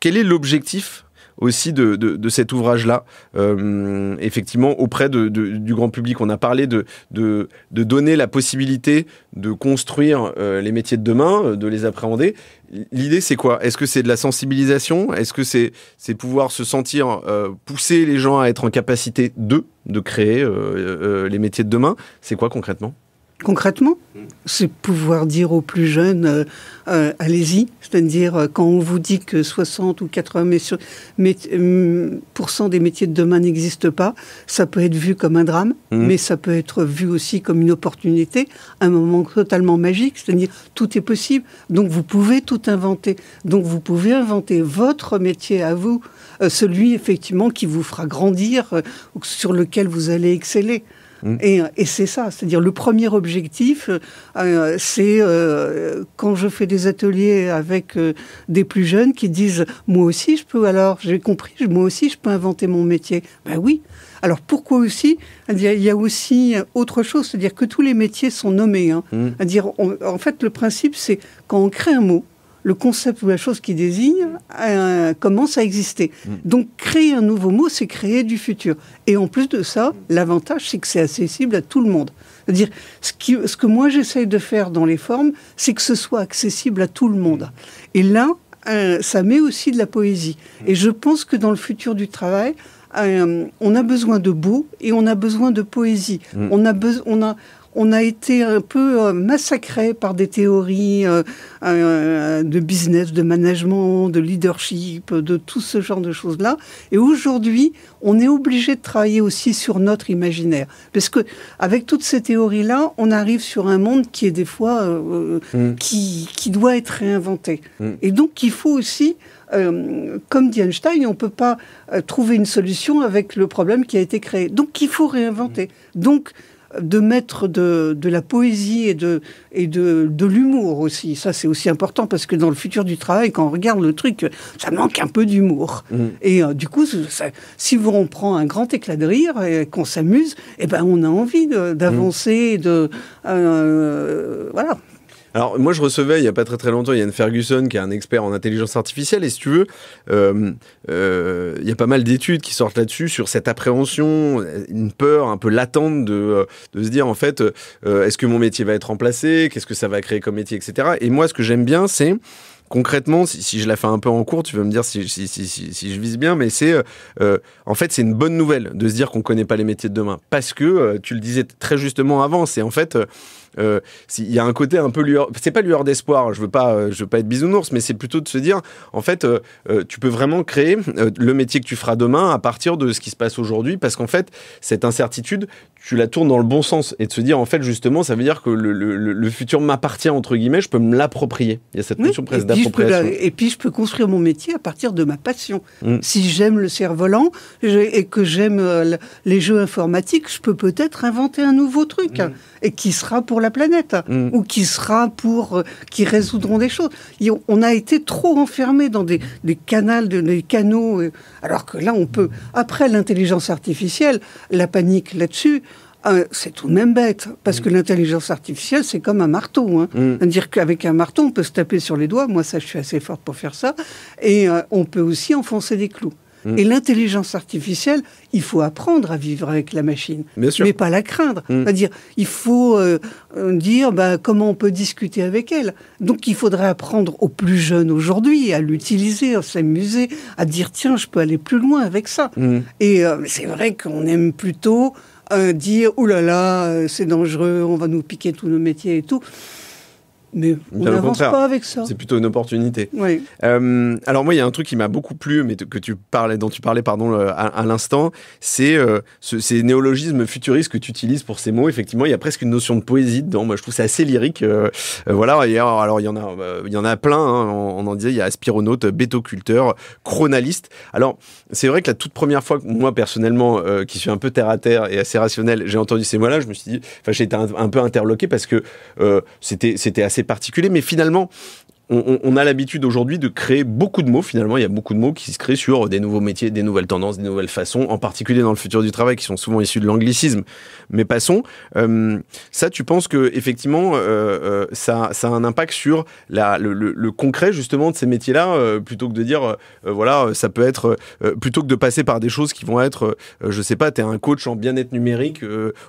quel est l'objectif aussi de, cet ouvrage-là, euh, effectivement, auprès de, du grand public. On a parlé de, donner la possibilité de construire euh, les métiers de demain, euh, de les appréhender. L'idée, c'est quoi Est-ce que c'est de la sensibilisation Est-ce que c'est pouvoir se sentir, pousser les gens à être en capacité de, de créer les métiers de demain C'est quoi concrètement Concrètement, c'est pouvoir dire aux plus jeunes, euh, euh, allez-y. C'est-à-dire, euh, quand on vous dit que 60 ou 80 des métiers de demain n'existent pas, ça peut être vu comme un drame, mmh. mais ça peut être vu aussi comme une opportunité, un moment totalement magique. C'est-à-dire, tout est possible. Donc, vous pouvez tout inventer. Donc, vous pouvez inventer votre métier à vous, celui, effectivement, qui vous fera grandir, sur lequel vous allez exceller. Mm. Euh, et, c'est ça, c'est-à-dire le premier objectif, euh, euh, c'est quand je fais des ateliers avec des plus jeunes qui disent moi aussi je peux alors, j'ai compris, moi aussi je peux inventer mon métier. Ben oui. Alors pourquoi aussi Il y a aussi autre chose, c'est-à-dire que tous les métiers sont nommés. Hein. Mm. dire en fait, le principe, c'est quand on crée un mot, le concept ou la chose qui désigne euh, commence à exister. Mm. Donc créer un nouveau mot, c'est créer du futur. Et en plus de ça, l'avantage, c'est que c'est accessible à tout le monde. C'est-à-dire, ce, que moi j'essaye de faire dans les formes, c'est que ce soit accessible à tout le monde. Et là, euh, ça met aussi de la poésie. Mm. Et je pense que dans le futur du travail, euh, on a besoin de beau et on a besoin de poésie. Mm. On, a on, a, on a été un peu euh, massacré par des théories euh, euh, de business, de management, de leadership, de tout ce genre de choses-là. Et aujourd'hui, on est obligé de travailler aussi sur notre imaginaire. Parce que, avec toutes ces théories-là, on arrive sur un monde qui est des fois, mm. qui, doit être réinventé. Mm. Et donc, il faut aussi comme dit Einstein, on ne peut pas trouver une solution avec le problème qui a été créé. Donc il faut réinventer. Mm. Donc de mettre de, la poésie et de, de, l'humour aussi. Ça, c'est aussi important parce que dans le futur du travail, quand on regarde le truc, ça manque un peu d'humour. Mm. Et euh, du coup, si on prend un grand éclat de rire et qu'on s'amuse, eh ben, on a envie d'avancer, euh, voilà. Alors, moi, je recevais il n'y a pas très très longtemps Yann Ferguson, qui est un expert en intelligence artificielle, et si tu veux, euh, euh, il y a pas mal d'études qui sortent là-dessus, sur cette appréhension, une peur un peu latente de, euh, se dire, en fait, est-ce que mon métier va être remplacé Qu'est-ce que ça va créer comme métier, etc. Et moi, ce que j'aime bien, c'est concrètement, si, je la fais un peu en cours, tu vas me dire si, je vise bien, mais c'est en fait c'est une bonne nouvelle de se dire qu'on connaît pas les métiers de demain, parce que tu le disais très justement avant, c'est en fait euh, il y a un côté un peu lueur, c'est pas lueur d'espoir, je veux pas, euh, je veux pas être bisounours, mais c'est plutôt de se dire, en fait, euh, tu peux vraiment créer le métier que tu feras demain à partir de ce qui se passe aujourd'hui, parce qu'en fait, cette incertitude, tu la tournes dans le bon sens et de se dire, en fait, justement, ça veut dire que le, futur m'appartient entre guillemets, je peux me l'approprier. Il y a cette notion presque d'appropriation. Et puis je peux construire mon métier à partir de ma passion. Mm. Si j'aime le cerf-volant et que j'aime les jeux informatiques, je peux peut-être inventer un nouveau truc mm. hein, et qui sera pour la planète mm. ou qui sera pour, euh, qui résoudront des choses. on a été trop enfermé dans des, canaux, euh, alors que là, on peut. Après l'intelligence artificielle, la panique là-dessus. Euh, c'est tout de même bête, parce mm. que l'intelligence artificielle, c'est comme un marteau. Hein. Mm. dire qu'avec un marteau, on peut se taper sur les doigts, moi ça je suis assez forte pour faire ça, et on peut aussi enfoncer des clous. Mm. Et l'intelligence artificielle, il faut apprendre à vivre avec la machine, mais pas la craindre. Mm. à dire il faut euh, dire bah, comment on peut discuter avec elle. Donc, il faudrait apprendre aux plus jeunes aujourd'hui à l'utiliser, à s'amuser, à dire tiens, je peux aller plus loin avec ça. Mm. Et euh, c'est vrai qu'on aime plutôt euh, dire oh là là, c'est dangereux, on va nous piquer tous nos métiers et tout. Mais on n'avance pas avec ça. C'est plutôt une opportunité. Euh, alors moi, il y a un truc qui m'a beaucoup plu, mais que tu parlais, dont tu parlais pardon, euh, à, l'instant, c'est euh, ces néologismes futuristes que tu utilises pour ces mots. Effectivement, il y a presque une notion de poésie dedans. Moi, je trouve c'est assez lyrique. voilà. alors, il y en a, il y en a plein. Hein. on, en disait, il y a aspironaute, bétoculteur, chronaliste. Alors, c'est vrai que la toute première fois, moi personnellement, qui suis un peu terre à terre et assez rationnel, j'ai entendu ces mots-là. Je me suis dit, enfin, j'ai été un, un, peu interloqué parce que c'était c'était assez particulier, mais finalement, on, a l'habitude aujourd'hui de créer beaucoup de mots. Finalement, il y a beaucoup de mots qui se créent sur des nouveaux métiers, des nouvelles tendances, des nouvelles façons, en particulier dans le futur du travail, qui sont souvent issus de l'anglicisme. Mais passons. Euh, ça, tu penses que effectivement, euh, euh, ça, a un impact sur le, concret justement de ces métiers-là, plutôt que de dire, voilà, ça peut être plutôt que de passer par des choses qui vont être, je sais pas, t'es un coach en bien-être numérique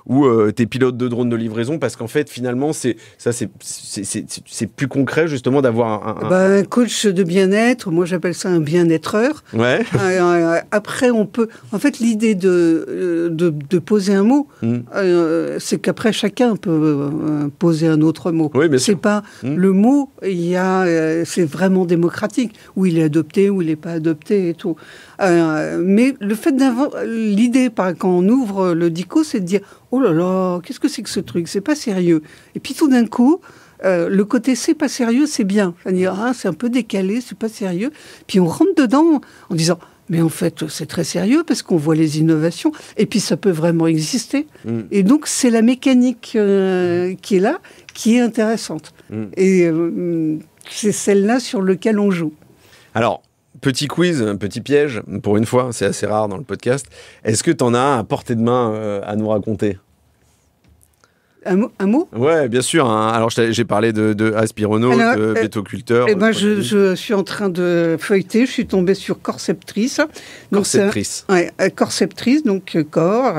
ou t'es pilote de drone de livraison, parce qu'en fait, finalement, c'est ça, c'est plus concret justement d'avoir eh ben, un, coach de bien-être, moi j'appelle ça un bien-êtreur. Euh, euh, après, on peut. En fait, l'idée de, euh, de, poser un mot, hmm. c'est qu'après chacun peut poser un autre mot. Oui, c'est pas hmm. le mot. Il y a, c'est vraiment démocratique où il est adopté, où il n'est pas adopté et tout. mais le fait l'idée quand on ouvre le dico, c'est de dire oh là là, qu'est-ce que c'est que ce truc C'est pas sérieux. Et puis tout d'un coup, euh, le côté c'est pas sérieux, c'est bien. Ah, cest un peu décalé, c'est pas sérieux. Puis on rentre dedans en disant, mais en fait, c'est très sérieux parce qu'on voit les innovations et puis ça peut vraiment exister. Mm. Et donc, c'est la mécanique euh, qui est là, qui est intéressante. Mm. Et euh, c'est celle-là sur laquelle on joue. Alors, petit quiz, un petit piège, pour une fois, c'est assez rare dans le podcast. Est-ce que tu en as un à portée de main à nous raconter un mot, Ouais, bien sûr. Hein. Alors, j'ai parlé de, de Aspirono, euh, Bétoculteur. Eh ben, je, suis en train de feuilleter. Je suis tombée sur Corceptrice. corceptrice. Euh, corceptrice, donc euh, corps,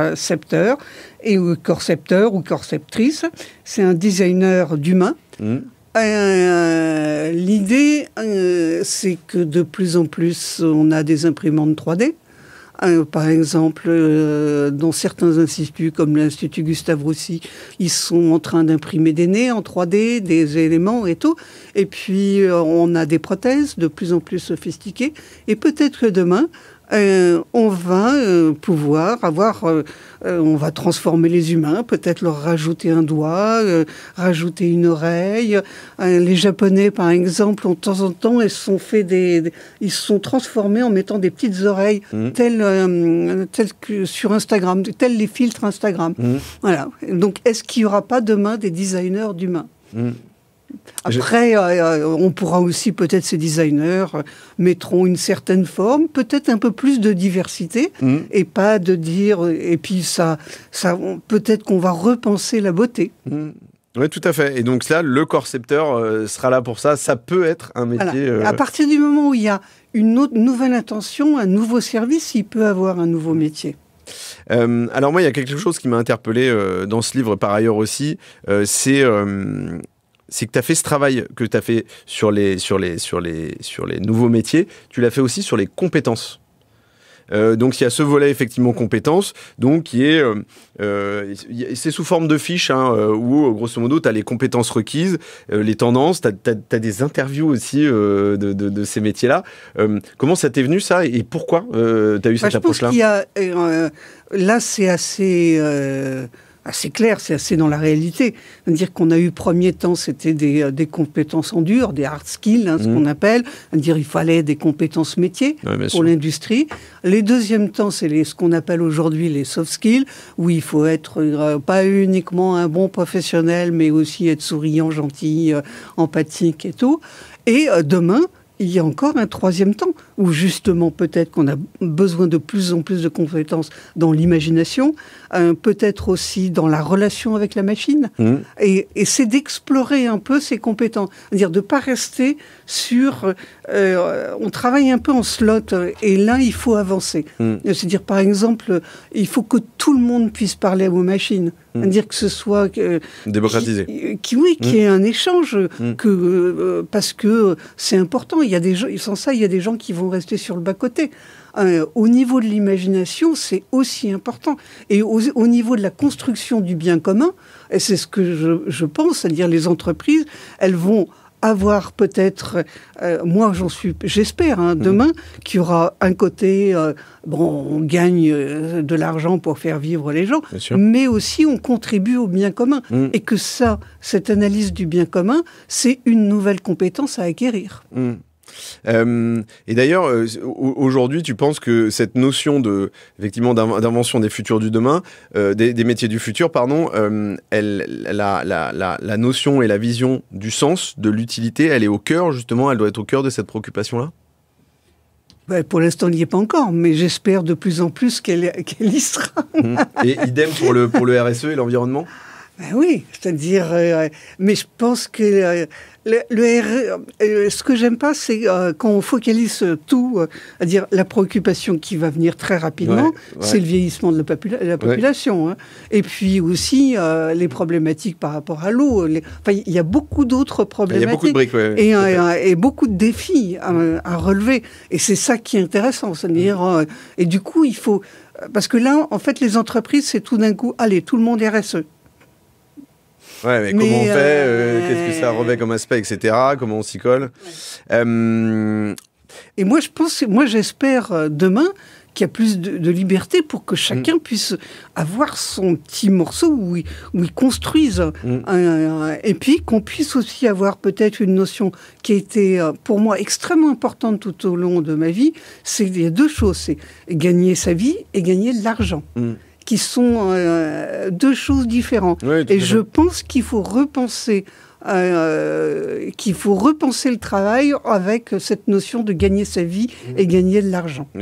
et ou corcepteur ou corceptrice. C'est un designer d'humain. Hmm. L'idée, c'est que de plus en plus, on a des imprimantes 3D. Hein, par exemple, euh, dans certains instituts comme l'Institut Gustave Roussy, ils sont en train d'imprimer des nez en 3D, des éléments et tout. Et puis, euh, on a des prothèses de plus en plus sophistiquées. Et peut-être que demain, euh, on va euh, pouvoir avoir, euh, on va transformer les humains, peut-être leur rajouter un doigt, rajouter une oreille. les Japonais, par exemple, ont, de temps en temps, ils sont ils sont transformés en mettant des petites oreilles, mmh. telles, que sur Instagram, tels les filtres Instagram. Mmh. Voilà. Donc, est-ce qu'il n'y aura pas demain des designers d'humains mmh. Après, euh, euh, on pourra aussi, peut-être, ces designers euh, mettront une certaine forme, peut-être un peu plus de diversité, mm. et pas de dire, et puis ça, ça peut-être qu'on va repenser la beauté. Mm. Oui, tout à fait. Et donc là, le corcepteur sera là pour ça. Ça peut être un métier. À partir du moment où il y a une autre, nouvelle intention, un nouveau service, il peut avoir un nouveau mm. métier. alors moi, il y a quelque chose qui m'a interpellé dans ce livre par ailleurs aussi, c'est c'est que tu as fait ce travail que tu as fait sur les, sur, les, sur, les, sur les nouveaux métiers, tu l'as fait aussi sur les compétences. Euh, donc il y a ce volet effectivement compétences, donc qui est euh, euh, c'est sous forme de fiches, hein, où grosso modo tu as les compétences requises, les tendances, tu as, des interviews aussi de, ces métiers-là. comment ça t'est venu ça et pourquoi tu as eu bah, cette approche-là Là, là c'est assez assez clair, c'est assez dans la réalité. dire qu'on a eu premier temps, c'était des, euh, compétences en dur, des hard skills, hein, ce mhm. qu'on appelle. dire qu'il fallait des compétences métiers pour l'industrie. Les deuxièmes temps, c'est ce qu'on appelle aujourd'hui les soft skills, où il faut être euh, pas uniquement un bon professionnel, mais aussi être souriant, gentil, euh, empathique et tout. Et demain, il y a encore un troisième temps où justement peut-être qu'on a besoin de plus en plus de compétences dans l'imagination, euh, peut-être aussi dans la relation avec la machine. Mm. Et, c'est d'explorer un peu ces compétences, cest à dire de pas rester sur. Euh, on travaille un peu en slot et là il faut avancer. Mm. C'est-à-dire par exemple, il faut que tout le monde puisse parler aux machines. Mm. à dire que ce soit euh, démocratisé, qui, qui oui, qui est un échange que parce que c'est important. Il y a des gens, sans ça, il y a des gens qui vont rester sur le bas-côté. Euh, au niveau de l'imagination, c'est aussi important. Et au, niveau de la construction du bien commun, c'est ce que je, pense, c'est-à-dire les entreprises, elles vont avoir peut-être, euh, moi j'en suis, j'espère hein, mmh. demain qu'il y aura un côté, euh, bon, on gagne de l'argent pour faire vivre les gens, mais aussi on contribue au bien commun mmh. et que ça, cette analyse du bien commun, c'est une nouvelle compétence à acquérir. Mmh. Euh, et d'ailleurs, euh, aujourd'hui, tu penses que cette notion de, effectivement, d'invention des futurs du demain, euh, des, métiers du futur, pardon, elle, la, la, la, notion et la vision du sens, de l'utilité, elle est au cœur, justement, elle doit être au cœur de cette préoccupation-là pour l'instant, il n'y est pas encore, mais j'espère de plus en plus qu'elle y sera. Mmh. et idem pour le, pour le RSE et l'environnement bah oui, c'est-à-dire, euh, euh, mais je pense que euh, le, ce que j'aime pas, c'est quand on focalise tout, à dire la préoccupation qui va venir très rapidement, c'est le vieillissement de la, population, hein. et puis aussi les problématiques par rapport à l'eau. Enfin, il y a beaucoup d'autres problématiques beaucoup et, et, beaucoup de défis à, à relever, et c'est ça qui est intéressant, c'est-à-dire, mmh. et du coup, il faut parce que là, en fait, les entreprises, c'est tout d'un coup, allez, tout le monde est RSE. Ouais, mais, comment on fait euh, euh, Qu'est-ce que ça revêt comme aspect, etc. Comment on s'y colle euh, Et moi, je pense, moi, j'espère demain qu'il y a plus de, liberté pour que chacun mm. puisse avoir son petit morceau où il, où il construise. Mm. et puis qu'on puisse aussi avoir peut-être une notion qui a été pour moi extrêmement importante tout au long de ma vie. C'est il y a deux choses, c'est gagner sa vie et gagner de l'argent. Mm qui sont euh, deux choses différentes. et je pense qu'il faut repenser. Euh, qu'il faut repenser le travail avec cette notion de gagner sa vie et mm. gagner de l'argent. Mm.